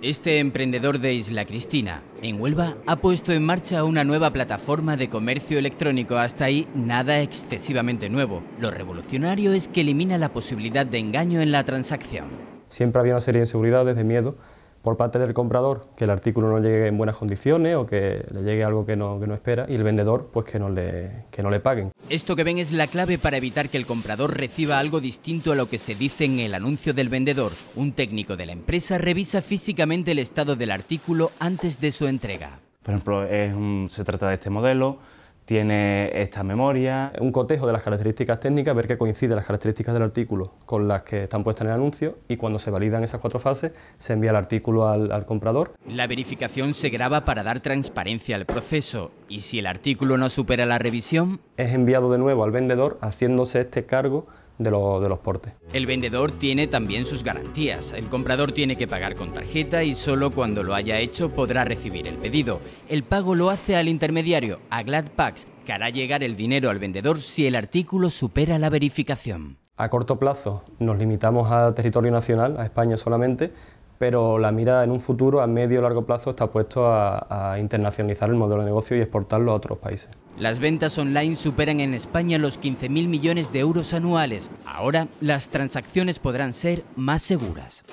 Este emprendedor de Isla Cristina, en Huelva, ha puesto en marcha una nueva plataforma de comercio electrónico. Hasta ahí nada excesivamente nuevo. Lo revolucionario es que elimina la posibilidad de engaño en la transacción. Siempre había una serie de inseguridades, de miedo, por parte del comprador que el artículo no llegue en buenas condiciones o que le llegue algo que no, espera y el vendedor pues que no, le, no le paguen. Esto que ven es la clave para evitar que el comprador reciba algo distinto a lo que se dice en el anuncio del vendedor. Un técnico de la empresa revisa físicamente el estado del artículo antes de su entrega. Por ejemplo, se trata de este modelo, tiene esta memoria. Un cotejo de las características técnicas, ver que coinciden las características del artículo con las que están puestas en el anuncio y cuando se validan esas cuatro fases se envía el artículo al, al comprador. La verificación se graba para dar transparencia al proceso y si el artículo no supera la revisión... Es enviado de nuevo al vendedor haciéndose este cargo de, los portes. El vendedor tiene también sus garantías. El comprador tiene que pagar con tarjeta y solo cuando lo haya hecho podrá recibir el pedido. El pago lo hace al intermediario, a Gladpax... que hará llegar el dinero al vendedor si el artículo supera la verificación. A corto plazo nos limitamos a territorio nacional, a España solamente, pero la mira en un futuro a medio y largo plazo está puesto a, a, internacionalizar el modelo de negocio y exportarlo a otros países. Las ventas online superan en España los 15.000 millones de euros anuales. Ahora las transacciones podrán ser más seguras.